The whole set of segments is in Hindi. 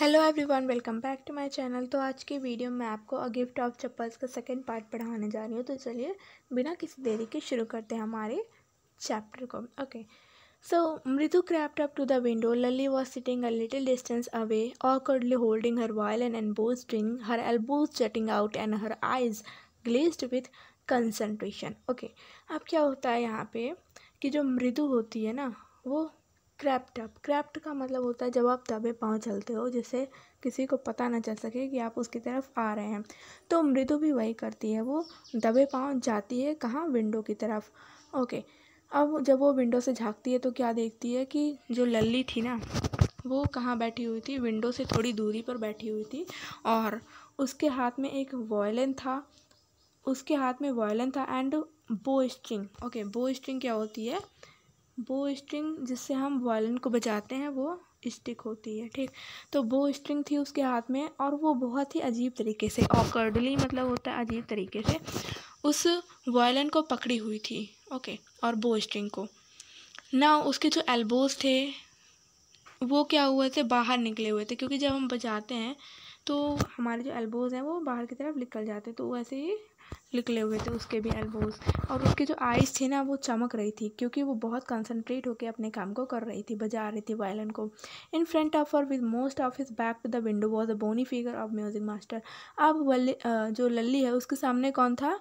Hello everyone welcome back to my channel तो आज की वीडियो में आपको अ गिफ्ट ऑफ चप्पल्स का सेकंड पार्ट पढ़ाने जा रही हूँ तो चलिए बिना किसी देरी के शुरू करते हैं हमारे चैप्टर को okay so Mridu crept up to the window Lalli was sitting a little distance away awkwardly holding her violin and and ड्रिंग her elbows jutting out and her eyes glazed with concentration okay अब क्या होता है यहाँ पे कि जो मृदु होती है ना वो क्रैप्ट अप क्रैप्ट का मतलब होता है जब आप दबे पाँव चलते हो जिससे किसी को पता ना चल सके कि आप उसकी तरफ आ रहे हैं तो मृदु भी वही करती है वो दबे पाँव जाती है कहाँ विंडो की तरफ ओके अब जब वो विंडो से झांकती है तो क्या देखती है कि जो लल्ली थी ना वो कहाँ बैठी हुई थी विंडो से थोड़ी दूरी पर बैठी हुई थी और उसके हाथ में एक वॉयलिन था उसके हाथ में वॉयलिन था एंड बो स्ट्रिंग ओके बो स्ट्रिंग क्या होती है बो स्ट्रिंग जिससे हम वायलिन को बजाते हैं वो स्टिक होती है ठीक तो बो स्ट्रिंग थी उसके हाथ में और वो बहुत ही अजीब तरीके से ऑकर्डली मतलब होता है अजीब तरीके से उस वायलिन को पकड़ी हुई थी ओके और बो स्ट्रिंग को ना उसके जो एल्बोज थे वो क्या हुए थे बाहर निकले हुए थे क्योंकि जब हम बजाते हैं तो हमारे जो एल्बोज हैं वो बाहर की तरफ निकल जाते हैं तो वैसे ही निकले हुए थे उसके भी एल्बोज और उसके जो आइज़ थी ना वो चमक रही थी क्योंकि वो बहुत कंसनट्रेट होकर अपने काम को कर रही थी बजा रही थी वायलिन को in front of her with most of his back to the window was a bony figure of music master अब वल्ली जो लल्ली है उसके सामने कौन था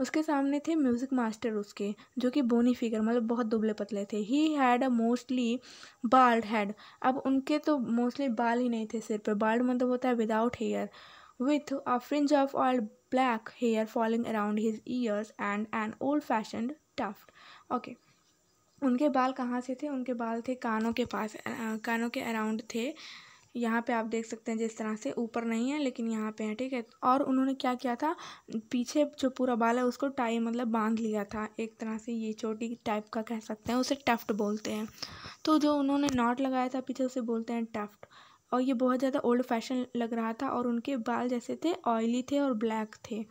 उसके सामने थे म्यूज़िक मास्टर उसके जो कि बोनी फिगर मतलब बहुत दुबले पतले थे he had a mostly bald head अब उनके तो मोस्टली बाल ही नहीं थे सिर पे बाल्ड मतलब होता है without hair with a fringe of all black hair falling around his ears and an old-fashioned tuft. Okay. उनके बाल कहाँ से थे उनके बाल थे कानों के पास कानों के अराउंड थे यहाँ पे आप देख सकते हैं जिस तरह से ऊपर नहीं है लेकिन यहाँ पे है ठीक है और उन्होंने क्या किया था पीछे जो पूरा बाल है उसको टाई मतलब बांध लिया था एक तरह से ये चोटी टाइप का कह सकते हैं उसे टफ्ट बोलते हैं तो जो उन्होंने नॉट लगाया था पीछे उसे बोलते हैं टफ्ट और ये बहुत ज़्यादा ओल्ड फैशन लग रहा था और उनके बाल जैसे थे ऑयली थे और ब्लैक थे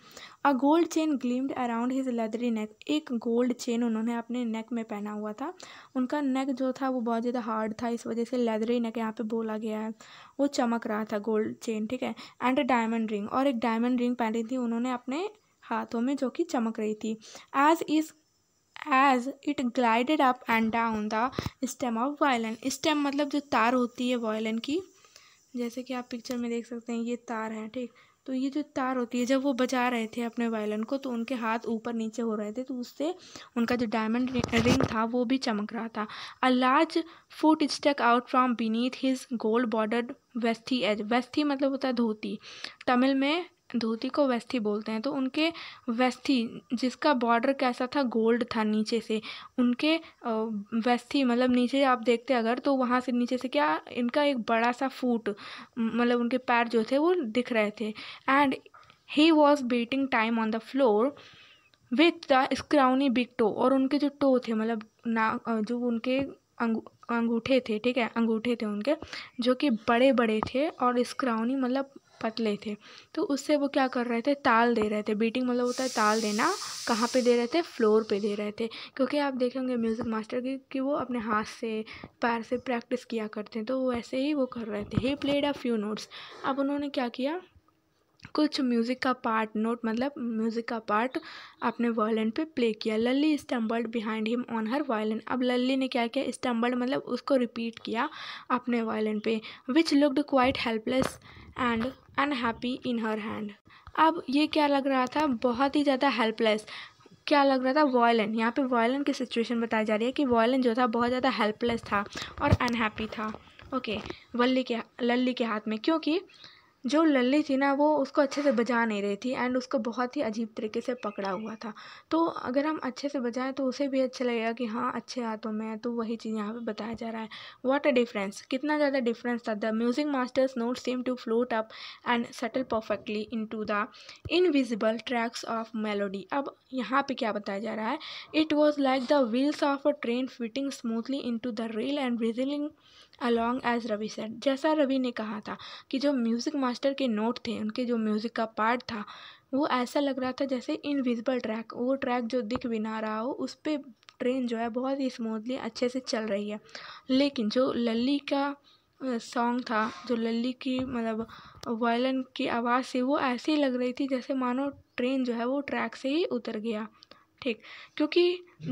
a gold chain gleamed around his leathery neck एक गोल्ड चेन उन्होंने अपने नेक में पहना हुआ था उनका नेक जो था वो बहुत ज़्यादा हार्ड था इस वजह से लेदरी नेक यहाँ पे बोला गया है वो चमक रहा था गोल्ड चेन ठीक है एंड अ डायमंड रिंग और एक डायमंड रिंग पहनी थी उन्होंने अपने हाथों में जो कि चमक रही थी as is as it glided up and down the stem of violin stem मतलब जो तार होती है वायलन की जैसे कि आप पिक्चर में देख सकते हैं ये तार हैं ठीक तो ये जो तार होती है जब वो बजा रहे थे अपने वायलन को तो उनके हाथ ऊपर नीचे हो रहे थे तो उससे उनका जो डायमंड रिंग था वो भी चमक रहा था a large foot stuck out from beneath his gold bordered veshti as veshti मतलब होता है धोती तमिल में धोती को वेस्थी बोलते हैं तो उनके वेस्थी जिसका बॉर्डर कैसा था गोल्ड था नीचे से उनके वेस्थी मतलब नीचे आप देखते अगर तो वहाँ से नीचे से क्या इनका एक बड़ा सा फूट मतलब उनके पैर जो थे वो दिख रहे थे and he was beating time on the floor with the scrawny big toe और उनके जो टो थे मतलब ना जो उनके अंगू अंगूठे थे ठीक है अंगूठे थे उनके जो कि बड़े बड़े थे और स्क्राउनी मतलब पतले थे तो उससे वो क्या कर रहे थे ताल दे रहे थे बीटिंग मतलब होता है ताल देना कहाँ पे दे रहे थे फ्लोर पे दे रहे थे क्योंकि आप देखेंगे म्यूज़िक मास्टर की कि वो अपने हाथ से पैर से प्रैक्टिस किया करते हैं तो वो ऐसे ही वो कर रहे थे he played a few notes अब उन्होंने क्या किया कुछ म्यूज़िक का पार्ट नोट मतलब म्यूज़िक का पार्ट अपने वायलिन पे प्ले किया Lalli stumbled behind him on her violin अब लल्ली ने क्या किया स्टम्बल्ड मतलब उसको रिपीट किया अपने वायलिन पे which looked quite helpless and and happy in her hand अब ये क्या लग रहा था बहुत ही ज़्यादा हेल्पलेस क्या लग रहा था वॉयलन यहाँ पे वॉयलन की सिचुएशन बताई जा रही है कि वॉयलन जो था बहुत ज़्यादा हेल्पलेस था और अनहैप्पी था ओके वल्ली के लल्ली के हाथ में क्योंकि जो लल्ली थी ना वो उसको अच्छे से बजा नहीं रही थी एंड उसको बहुत ही अजीब तरीके से पकड़ा हुआ था तो अगर हम अच्छे से बजाएं तो उसे भी अच्छा लगेगा कि हाँ अच्छे हाथों में है तो वही चीज़ यहाँ पे बताया जा रहा है व्हाट अ डिफरेंस कितना ज़्यादा डिफरेंस था the music master's note seem to float up and settle perfectly into the invisible tracks of melody अब यहाँ पर क्या बताया जा रहा है it was like the wheels of a train fitting smoothly into the rail and whizzing along as Ravi sir जैसा रवि ने कहा था कि जो म्यूज़िक मास्टर के नोट थे उनके जो म्यूज़िक का पार्ट था वो ऐसा लग रहा था जैसे इनविजिबल ट्रैक वो ट्रैक जो दिख भी ना रहा हो उस पर ट्रेन जो है बहुत ही स्मूथली अच्छे से चल रही है लेकिन जो लल्ली का सॉन्ग था जो लल्ली की मतलब वायलन की आवाज़ से वो ऐसी लग रही थी जैसे मानो ट्रेन जो है वो ट्रैक से ही उतर गया ठीक क्योंकि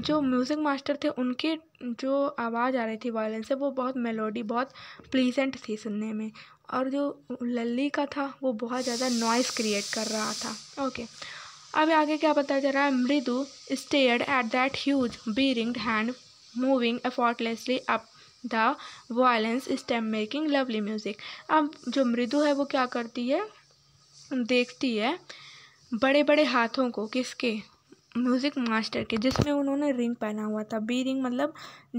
जो म्यूज़िक मास्टर थे उनके जो आवाज़ आ रही थी वायलिन से वो बहुत मेलोडी बहुत प्लीजेंट थी सुनने में और जो लल्ली का था वो बहुत ज़्यादा नॉइस क्रिएट कर रहा था ओके अब आगे क्या बताया जा रहा है Mridu stared at that huge bearing hand moving effortlessly up the violin's stem making lovely music अब जो मृदु है वो क्या करती है देखती है बड़े बड़े हाथों को किसके म्यूज़िक मास्टर के जिसमें उन्होंने रिंग पहना हुआ था बी रिंग मतलब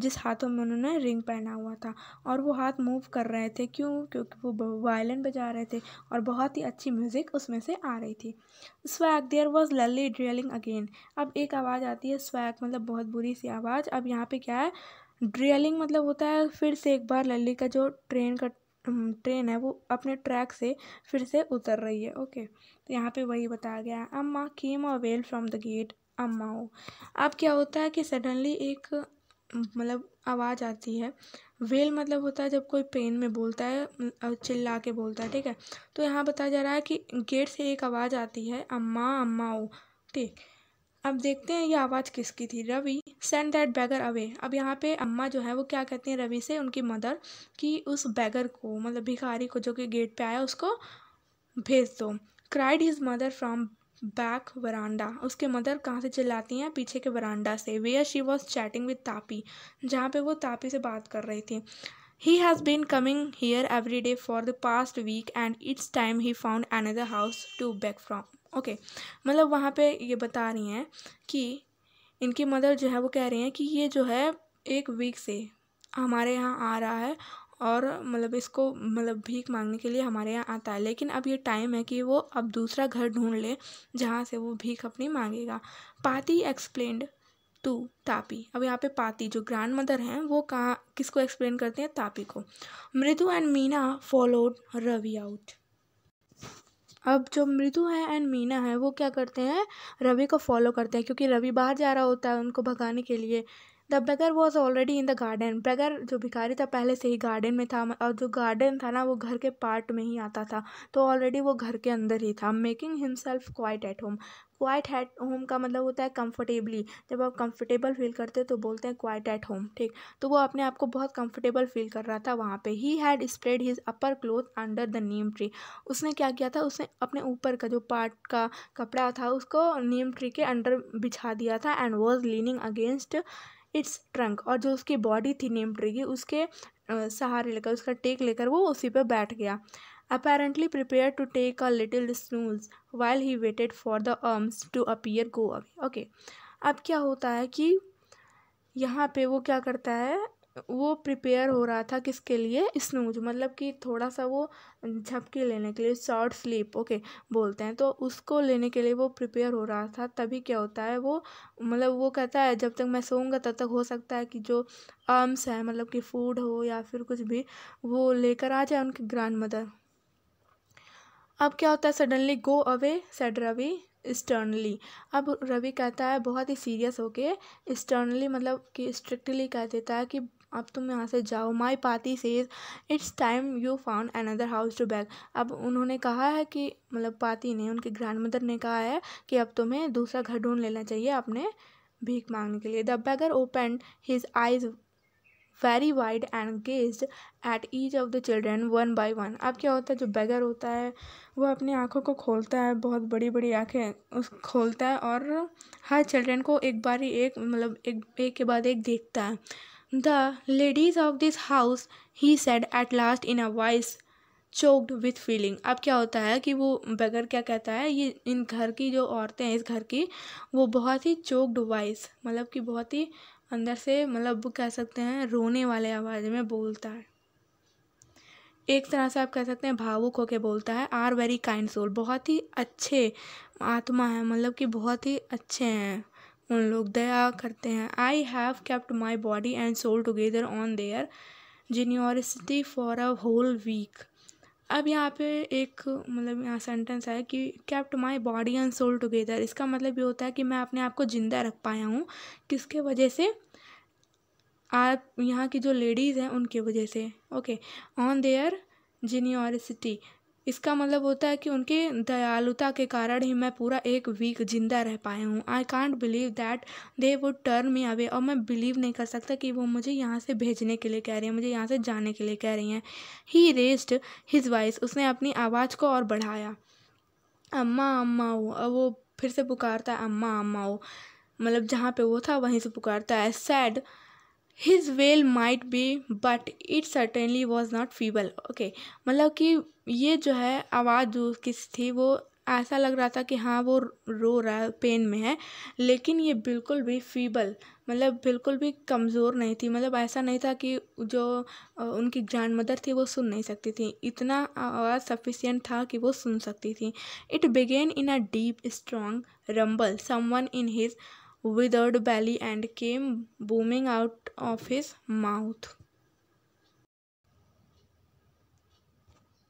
जिस हाथों में उन्होंने रिंग पहना हुआ था और वो हाथ मूव कर रहे थे क्यों क्योंकि वो वायलिन बजा रहे थे और बहुत ही अच्छी म्यूज़िक उसमें से आ रही थी swag there was Lalli drilling again अब एक आवाज़ आती है स्वैग मतलब बहुत बुरी सी आवाज़ अब यहाँ पर क्या है ड्रिलिंग मतलब होता है फिर से एक बार लल्ली का जो ट्रेन का ट्रेन है वो अपने ट्रैक से फिर से उतर रही है ओके तो यहाँ पे वही बताया गया है Amma came a wail from the gate Amma हो अब क्या होता है कि सडनली एक मतलब आवाज़ आती है वेल मतलब होता है जब कोई पेन में बोलता है चिल्ला के बोलता है ठीक है तो यहाँ बताया जा रहा है कि गेट से एक आवाज़ आती है अम्मा अम्मा ओ ठीक अब देखते हैं ये आवाज़ किसकी थी Ravi send that beggar away अब यहाँ पे अम्मा जो है वो क्या कहती हैं रवि से उनकी मदर कि उस बैगर को मतलब भिखारी को जो कि गेट पे आया उसको भेज दो cried his mother from back veranda उसके मदर कहाँ से चिल्लाती हैं पीछे के वरांडा से where she was chatting with Tapi जहाँ पे वो तापी से बात कर रही थी He been coming coming every day for the past week and it's time he found another house to beg from okay मतलब वहाँ पे ये बता रही हैं कि इनकी मदर जो है वो कह रही हैं कि ये जो है एक वीक से हमारे यहाँ आ रहा है और मतलब इसको मतलब भीख मांगने के लिए हमारे यहाँ आता है लेकिन अब ये टाइम है कि वो अब दूसरा घर ढूंढ ले जहाँ से वो भीख अपनी मांगेगा पाती एक्सप्लेंड टू तापी अब यहाँ पे पाती जो ग्रैंड मदर हैं वो कहाँ किसको एक्सप्लेन करते हैं तापी को Mridu and Meena followed Ravi out अब जो मृदु है एंड मीना है वो क्या करते हैं रवि को फॉलो करते हैं क्योंकि रवि बाहर जा रहा होता है उनको भगाने के लिए the beggar was already in the garden beggar जो भिखारी था पहले से ही गार्डन में था और जो गार्डन था ना वो घर के पार्ट में ही आता था तो ऑलरेडी वो घर के अंदर ही था making himself quite at home quite at home का मतलब होता है कम्फर्टेबली जब आप कंफर्टेबल फील करते हो तो बोलते हैं क्वाइट एट होम ठीक तो वो अपने आप को बहुत कम्फर्टेबल फील कर रहा था वहाँ पे he had spread his upper cloth under the neem tree उसने क्या किया था उसने अपने ऊपर का जो पार्ट का कपड़ा था उसको नीम ट्री के अंडर बिछा दिया था and was leaning against its trunk और जो उसकी बॉडी थी नीम ट्री की उसके सहारे लेकर उसका टेक लेकर वो उसी पर बैठ गया apparently prepared to take a little snooze while he waited for the arms to appear go away okay अब क्या होता है कि यहाँ पे वो क्या करता है वो प्रिपेयर हो रहा था किसके लिए स्नूज मतलब कि थोड़ा सा वो झपकी लेने के लिए शॉर्ट स्लीप ओके बोलते हैं तो उसको लेने के लिए वो प्रिपेयर हो रहा था तभी क्या होता है वो मतलब वो कहता है जब तक मैं सोऊंगा तब तक हो सकता है कि जो आर्म्स है मतलब कि फूड हो या फिर कुछ भी वो लेकर आ जाए उनकी ग्रैंड मदर अब क्या होता है suddenly go away said Ravi sternly अब रवि कहता है बहुत ही सीरियस होके स्टर्नली मतलब कि स्ट्रिक्टली कह देता है कि अब तुम यहाँ से जाओ my paati says it's time you found another house to beg अब उन्होंने कहा है कि मतलब पाती ने उनके ग्रैंड मदर ने कहा है कि अब तुम्हें दूसरा घर ढूंढ लेना चाहिए अपने भीख मांगने के लिए the beggar open his eyes very wide and gaze at each of the children one by one अब क्या होता है जो बैगर होता है वो अपनी आँखों को खोलता है बहुत बड़ी बड़ी आँखें उस खोलता है और हर चिल्ड्रेन को एक बार ही एक मतलब एक एक के बाद एक देखता है The ladies of this house, he said at last in a voice choked with feeling अब क्या होता है कि वो बगैर क्या कहता है ये इन घर की जो औरतें हैं इस घर की वो बहुत ही चोक्ड वॉइस मतलब कि बहुत ही अंदर से मतलब कह सकते हैं रोने वाले आवाज़ में बोलता है एक तरह से आप कह सकते हैं भावुक होके बोलता है आर वेरी काइंड सोल बहुत ही अच्छे आत्मा है मतलब कि बहुत ही अच्छे हैं उन लोग दया करते हैं I have kept my body and soul together on their generosity for a whole week अब यहाँ पे एक मतलब यहाँ सेंटेंस है कि kept my body and soul together इसका मतलब ये होता है कि मैं अपने आप को ज़िंदा रख पाया हूँ किसके वजह से आप यहाँ की जो लेडीज़ हैं उनके वजह से ओके ऑन देयर जीनियोरिसिटी इसका मतलब होता है कि उनके दयालुता के कारण ही मैं पूरा एक वीक जिंदा रह पाया हूँ I can't believe that they would turn me away और मैं बिलीव नहीं कर सकता कि वो मुझे यहाँ से भेजने के लिए कह रही हैं मुझे यहाँ से जाने के लिए कह रही हैं ही रेस्ड हिज वॉइस उसने अपनी आवाज़ को और बढ़ाया अम्मा अम्मा हो और वो फिर से पुकारता है अम्मा अम्मा हो मतलब जहाँ पे वो था वहीं से पुकारता है sad his well might be but it certainly was not feeble okay मतलब कि ये जो है आवाज़ जो किस थी वो ऐसा लग रहा था कि हाँ वो रो रहा है पेन में है लेकिन ये बिल्कुल भी फीबल मतलब बिल्कुल भी कमज़ोर नहीं थी मतलब ऐसा नहीं था कि जो उनकी ग्रैंड मदर थी वो सुन नहीं सकती थी इतना आवाज़ सफिशियंट था कि वो सुन सकती थी it began in a deep strong rumble someone in his withered belly and came booming out of his mouth.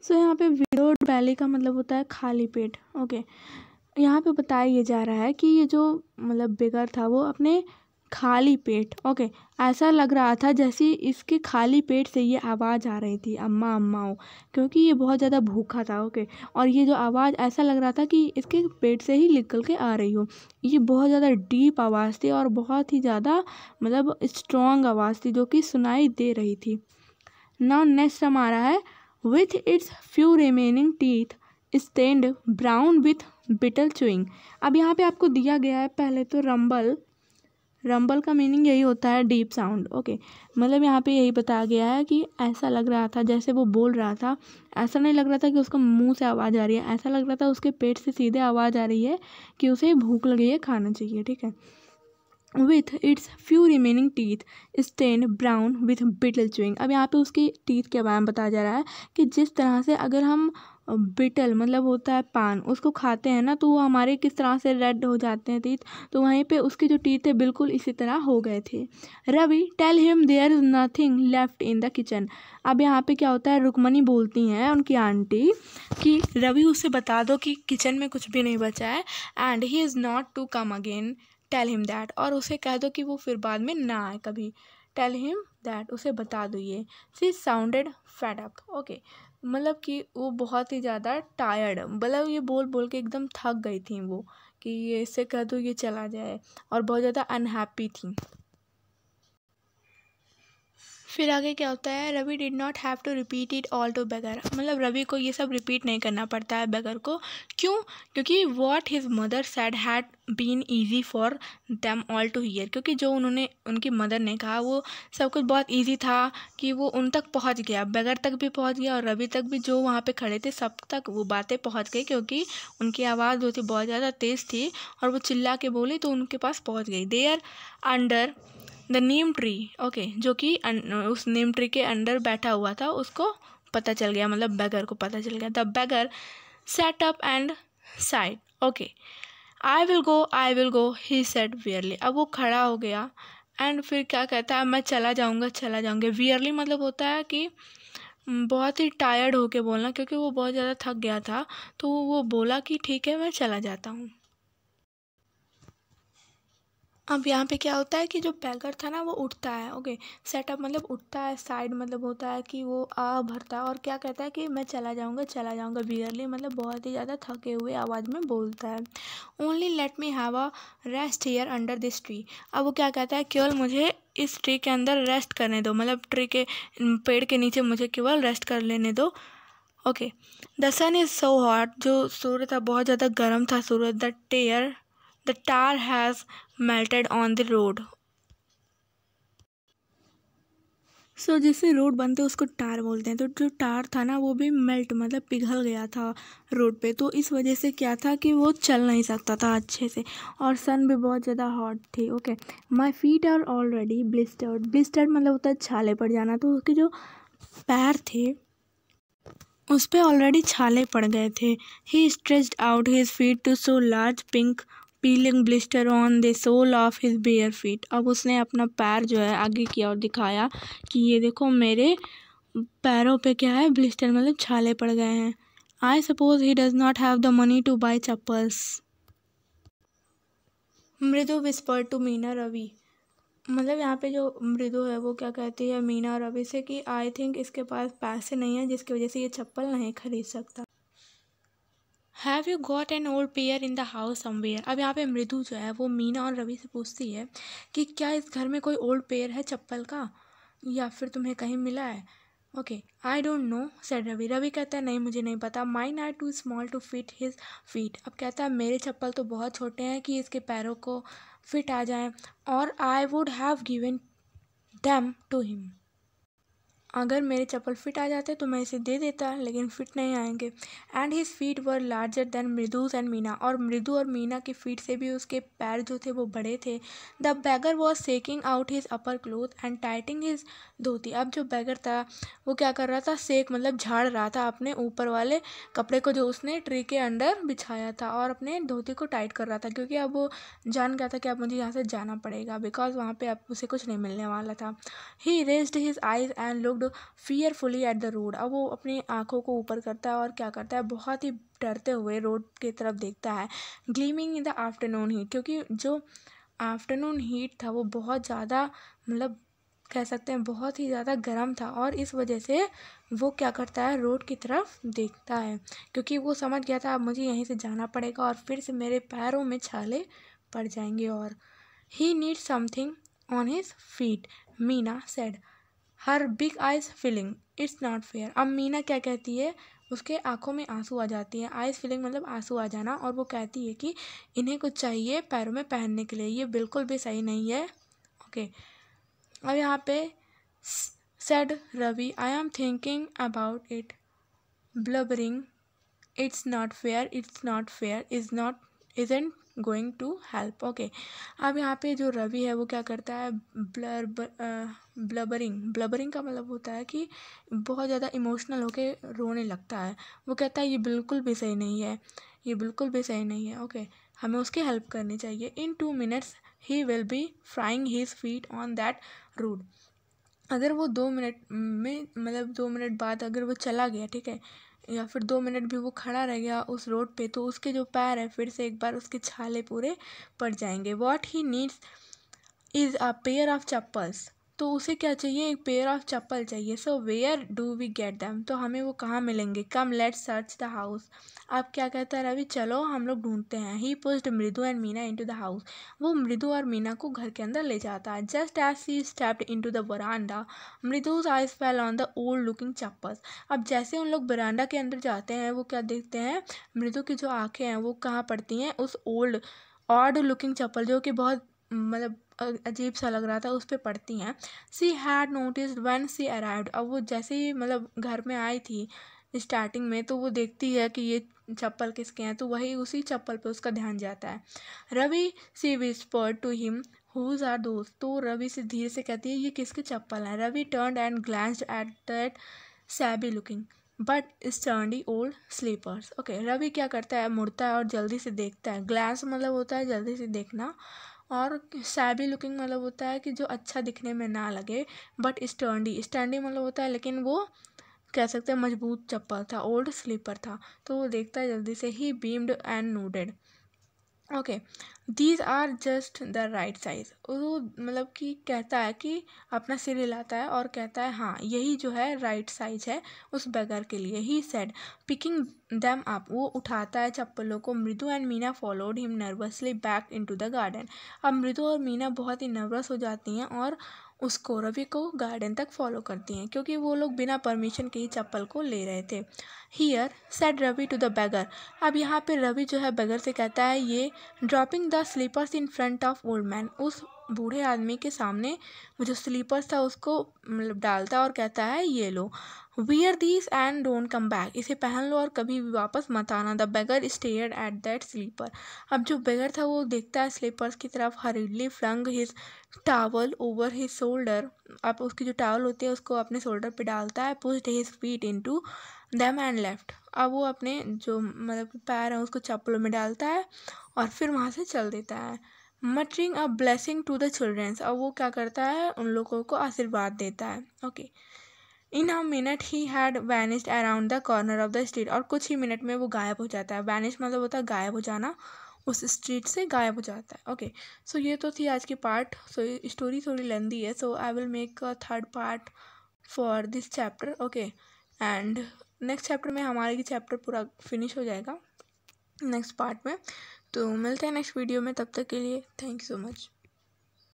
So so, यहाँ पे विदाउट बैली का मतलब होता है खाली पेट ओके okay. यहाँ पे बताया ये जा रहा है कि ये जो मतलब बेगर था वो अपने खाली पेट ओके ऐसा लग रहा था जैसे इसके खाली पेट से ये आवाज़ आ रही थी अम्मा अम्मा क्योंकि ये बहुत ज़्यादा भूखा था ओके और ये जो आवाज़ ऐसा लग रहा था कि इसके पेट से ही निकल के आ रही हो ये बहुत ज़्यादा डीप आवाज़ थी और बहुत ही ज़्यादा मतलब स्ट्रॉन्ग आवाज़ थी जो कि सुनाई दे रही थी नाउ नेक्स्ट हमारा है with its few remaining teeth stained brown with betel chewing अब यहाँ पे आपको दिया गया है पहले तो रंबल रंबल का मीनिंग यही होता है डीप साउंड ओके मतलब यहाँ पे यही बताया गया है कि ऐसा लग रहा था जैसे वो बोल रहा था ऐसा नहीं लग रहा था कि उसका मुंह से आवाज़ आ रही है ऐसा लग रहा था उसके पेट से सीधे आवाज़ आ रही है कि उसे भूख लगी है खाना चाहिए ठीक है with its few remaining teeth stain brown with betel chewing अब यहाँ पे उसकी टीथ के बारे में बताया जा रहा है कि जिस तरह से अगर हम बिटल मतलब होता है पान उसको खाते हैं ना तो वो हमारे किस तरह से रेड हो जाते हैं टीथ तो वहीं पे उसके जो टीथ है बिल्कुल इसी तरह हो गए थे Ravi tell him there is nothing left in the kitchen अब यहाँ पे क्या होता है रुकमनी बोलती हैं उनकी आंटी कि रवि उसे बता दो कि किचन में कुछ भी नहीं बचा है and he is not to come again tell him that और उसे कह दो कि वो फिर बाद में ना आए कभी टेल हिम दैट उसे बता दो ये she sounded fed up okay मतलब कि वो बहुत ही ज़्यादा टायर्ड मतलब ये बोल बोल के एकदम थक गई थी वो कि ये इससे कह दो ये चला जाए और बहुत ज़्यादा अनहैप्पी थी फिर आगे क्या होता है Ravi did not have to repeat it all to beggar मतलब रवि को ये सब रिपीट नहीं करना पड़ता है बेगर को क्यों क्योंकि what his mother said had been easy for them all to hear क्योंकि जो उन्होंने उनकी मदर ने कहा वो सब कुछ बहुत ईजी था कि वो उन तक पहुँच गया बेगर तक भी पहुँच गया और रवि तक भी जो वहाँ पर खड़े थे सब तक वो बातें पहुँच गई क्योंकि उनकी आवाज़ जो थी बहुत ज़्यादा तेज़ थी और वो चिल्ला के बोले तो उनके पास पहुँच गई there under the neem tree okay जो कि उस नीम ट्री के अंडर बैठा हुआ था उसको पता चल गया मतलब बैगर को पता चल गया the beggar sat up and sighed okay I will go I will go he said wearily अब वो खड़ा हो गया एंड फिर क्या कहता है मैं चला जाऊँगा चला जाऊँगा वियरली मतलब होता है कि बहुत ही टायर्ड होके बोलना क्योंकि वो बहुत ज़्यादा थक गया था तो वो बोला कि ठीक है मैं चला जाता हूँ अब यहाँ पे क्या होता है कि जो पैगर था ना वो उठता है ओके सेटअप मतलब उठता है साइड मतलब होता है कि वो आ भरता है और क्या कहता है कि मैं चला जाऊँगा चला जाऊँगा बियरली मतलब बहुत ही ज़्यादा थके हुए आवाज़ में बोलता है only let me have a rest here under this tree अब वो क्या कहता है केवल मुझे इस ट्री के अंदर रेस्ट करने दो मतलब ट्री के पेड़ के नीचे मुझे केवल रेस्ट कर लेने दो okay the sun is so hot जो सूर्य था बहुत ज़्यादा गर्म था सूर्य the tar The tar has melted on the road. So so, जैसे रोड बनते उसको टार बोलते हैं तो जो टार था ना वो भी मेल्ट मतलब पिघल गया था रोड पे तो इस वजह से क्या था कि वो चल नहीं सकता था अच्छे से और सन भी बहुत ज़्यादा हॉट थी okay my feet are already blistered blistered मतलब होता है छाले पड़ जाना तो उसके जो पैर थे उस पर ऑलरेडी छाले पड़ गए थे he stretched out his feet to show large pink peeling blister on the sole of his bare feet अब उसने अपना पैर जो है आगे किया और दिखाया कि ये देखो मेरे पैरों पे क्या है ब्लिस्टर मतलब छाले पड़ गए हैं I suppose he does not have the money to buy chappals Mridu whisper to Meena Ravi मतलब यहाँ पे जो मृदु है वो क्या कहती है मीना रवि से कि आई थिंक इसके पास पैसे नहीं है जिसकी वजह से ये चप्पल नहीं खरीद सकता have you got an old pair in the house somewhere अब यहाँ पे मृदु जो है वो मीना और रवि से पूछती है कि क्या इस घर में कोई ओल्ड पेयर है चप्पल का या फिर तुम्हें कहीं मिला है okay I don't know said Ravi Ravi कहता है नहीं मुझे नहीं पता mine are too small to fit his feet अब कहता है मेरे चप्पल तो बहुत छोटे हैं कि इसके पैरों को फिट आ जाएं और I would have given them to him अगर मेरे चप्पल फिट आ जाते तो मैं इसे दे देता लेकिन फिट नहीं आएंगे and his feet were larger than Mridu's and Meena और मृदु और मीना के फीट से भी उसके पैर जो थे वो बड़े थे the beggar was shaking out his upper cloth and tightening his dhoti अब जो बैगर था वो क्या कर रहा था सेक मतलब झाड़ रहा था अपने ऊपर वाले कपड़े को जो उसने ट्री के अंडर बिछाया था और अपने धोती को टाइट कर रहा था क्योंकि अब वो जान गया था कि अब मुझे यहाँ से जाना पड़ेगा बिकॉज वहाँ पे अब उसे कुछ नहीं मिलने वाला था he raised his eyes and looked fearfully at the road अब वो अपनी आँखों को ऊपर करता है और क्या करता है बहुत ही डरते हुए रोड की तरफ देखता है gleaming in the afternoon heat क्योंकि जो आफ्टरनून हीट था वो बहुत ज़्यादा मतलब कह सकते हैं बहुत ही ज़्यादा गर्म था और इस वजह से वो क्या करता है रोड की तरफ देखता है क्योंकि वो समझ गया था अब मुझे यहीं से जाना पड़ेगा और फिर से मेरे पैरों में छाले पड़ जाएंगे और he need something on his feet Meena said her big eyes filling it's not fair अब मीना क्या कहती है उसके आंखों में आंसू आ जाती है आइस फीलिंग मतलब आंसू आ जाना और वो कहती है कि इन्हें कुछ चाहिए पैरों में पहनने के लिए ये बिल्कुल भी सही नहीं है ओके okay. और यहाँ पे said Ravi I am thinking about it blubbering it's not fair it's not fair is not is and going to help okay अब यहाँ पे जो रवि है वो क्या करता है ब्लर ब्लबरिंग ब्लबरिंग का मतलब होता है कि बहुत ज़्यादा इमोशनल होकर रोने लगता है वो कहता है ये बिल्कुल भी सही नहीं है ये बिल्कुल भी सही नहीं है ओके okay. हमें उसकी हेल्प करनी चाहिए in two minutes he will be frying his feet on that road अगर वो दो मिनट में मतलब दो मिनट बाद अगर वो चला गया ठीक है या फिर दो मिनट भी वो खड़ा रह गया उस रोड पे तो उसके जो पैर है फिर से एक बार उसके छाले पूरे पड़ जाएंगे what he needs is a pair of chappals तो उसे क्या चाहिए एक पेयर ऑफ चप्पल चाहिए so where do we get them तो हमें वो कहाँ मिलेंगे come let search the house अब क्या कहता है रवि चलो हम लोग ढूंढते हैं he pushed Mridu and Meena into the house वो मृदु और मीना को घर के अंदर ले जाता है just as she stepped to the veranda Mridu's eyes fell on the old looking chappal अब जैसे उन लोग बरांडा के अंदर जाते हैं वो क्या देखते हैं मृदु की जो आँखें हैं वो कहाँ पड़ती हैं उस ओल्ड ऑड लुकिंग चप्पल जो कि बहुत मतलब अजीब सा लग रहा था उस पर पढ़ती हैं she had notice when she arrived अब वो जैसे ही मतलब घर में आई थी स्टार्टिंग में तो वो देखती है कि ये चप्पल किसके हैं तो वही उसी चप्पल पे उसका ध्यान जाता है Ravi she whispered to him whose are दोस्त तो रवि से धीरे से कहती है ये किसके चप्पल हैं Ravi turn and glanced at that shabby looking but sturdy old slippers okay Ravi क्या करता है मुड़ता है और जल्दी से देखता है ग्लैंस मतलब होता है जल्दी से देखना और सैबी लुकिंग मतलब होता है कि जो अच्छा दिखने में ना लगे बट स्टैंडी स्टैंडी मतलब होता है लेकिन वो कह सकते हैं मजबूत चप्पल था ओल्ड स्लीपर था तो वो देखता है जल्दी से ही beamed and nodded okay these are just the right size वो मतलब कि कहता है कि अपना सिर हिलाता है और कहता है हाँ यही जो है राइट साइज़ है उस बगर के लिए ही सेड पिकिंग दैम अप वो उठाता है चप्पलों को Mridu and Meena followed him nervously back to the garden अब मृदु और मीना बहुत ही नर्वस हो जाती हैं और उसको रवि को गार्डन तक फॉलो करती हैं क्योंकि वो लोग बिना परमिशन के ही चप्पल को ले रहे थे here said Ravi to the beggar अब यहाँ पे रवि जो है बैगर से कहता है ये dropping the slippers in front of old man उस बूढ़े आदमी के सामने जो स्लीपर्स था उसको मतलब डालता और कहता है ये लो wear this and don't come back इसे पहन लो और कभी भी वापस मत आना the beggar stare at that slipper अब जो बेगर था वो देखता है स्लीपर्स की तरफ hurriedly flung his towel over his shoulder अब उसकी जो टावल होती है उसको अपने शोल्डर पे डालता है pushed his feet into them and left अब वो अपने जो मतलब पैर हैं उसको चप्पलों में डालता है और फिर वहाँ से चल देता है muttering a blessing to the childrens अब वो क्या करता है उन लोगों को आशीर्वाद देता है okay okay. In a minute ही had vanished around the corner of the street और कुछ ही मिनट में वो गायब हो जाता है वैनिश मतलब होता है गायब हो जाना उस स्ट्रीट से गायब हो जाता है ओके okay. सो so, ये तो थी आज की पार्ट सो स्टोरी थोड़ी लेंदी है so I will make a third part for this chapter okay and next chapter में हमारे ये चैप्टर पूरा फिनिश हो जाएगा नेक्स्ट पार्ट में तो मिलते हैं नेक्स्ट वीडियो में तब तक के लिए थैंक यू सो मच